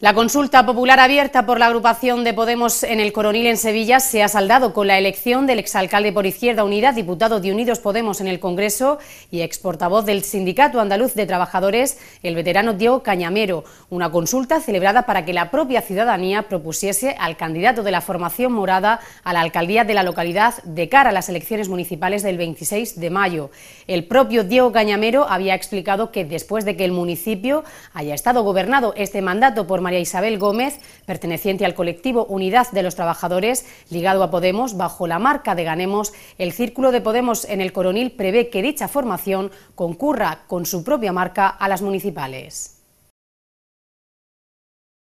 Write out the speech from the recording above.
La consulta popular abierta por la agrupación de Podemos en el Coronil en Sevilla se ha saldado con la elección del exalcalde por Izquierda Unida, diputado de Unidos Podemos en el Congreso y exportavoz del Sindicato Andaluz de Trabajadores, el veterano Diego Cañamero. Una consulta celebrada para que la propia ciudadanía propusiese al candidato de la formación morada a la alcaldía de la localidad de cara a las elecciones municipales del 26 de mayo. El propio Diego Cañamero había explicado que después de que el municipio haya estado gobernado este mandato por María Isabel Gómez, perteneciente al colectivo Unidad de los Trabajadores, ligado a Podemos, bajo la marca de Ganemos, el Círculo de Podemos en el Coronil prevé que dicha formación concurra con su propia marca a las municipales.